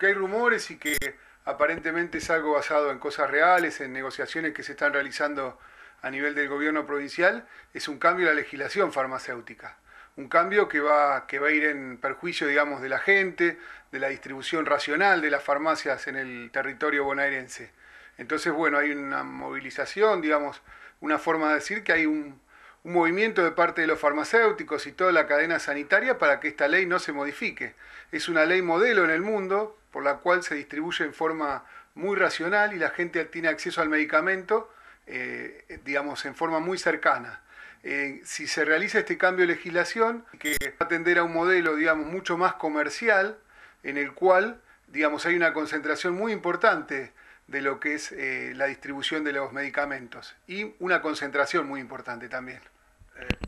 que hay rumores y que aparentemente es algo basado en cosas reales, en negociaciones que se están realizando a nivel del gobierno provincial, es un cambio en la legislación farmacéutica. Un cambio que va, que va a ir en perjuicio, digamos, de la gente, de la distribución racional de las farmacias en el territorio bonaerense. Entonces, bueno, hay una movilización, digamos, una forma de decir que hay un, un movimiento de parte de los farmacéuticos y toda la cadena sanitaria para que esta ley no se modifique. Es una ley modelo en el mundo, por la cual se distribuye en forma muy racional y la gente tiene acceso al medicamento, eh, digamos, en forma muy cercana. Eh, si se realiza este cambio de legislación, que va a tender a un modelo, digamos, mucho más comercial, en el cual, digamos, hay una concentración muy importante de lo que es eh, la distribución de los medicamentos y una concentración muy importante también.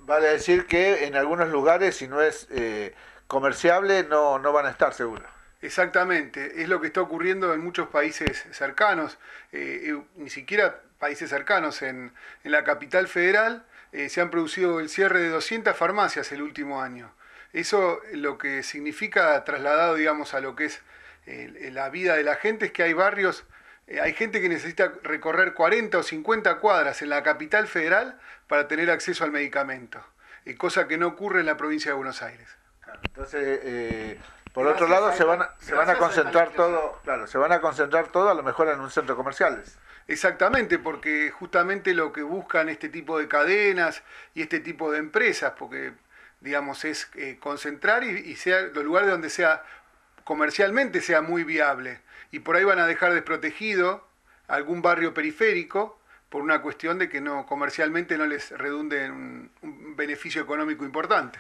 Vale decir que en algunos lugares, si no es comerciable, no, no van a estar seguros. Exactamente, es lo que está ocurriendo en muchos países cercanos, eh, eh, ni siquiera países cercanos, en, la capital federal eh, se han producido el cierre de 200 farmacias el último año. Eso lo que significa trasladado, digamos, a lo que es la vida de la gente es que hay barrios, hay gente que necesita recorrer 40 o 50 cuadras en la capital federal para tener acceso al medicamento, cosa que no ocurre en la provincia de Buenos Aires. Entonces, por otro lado, se van a, concentrar todo, claro, se van a concentrar todo a lo mejor en un centro comercial. Exactamente, porque justamente lo que buscan este tipo de cadenas y este tipo de empresas, porque digamos es eh, concentrar y, y, sea los lugares donde sea comercialmente sea muy viable y por ahí van a dejar desprotegido algún barrio periférico por una cuestión de que no comercialmente no les redunde un beneficio económico importante.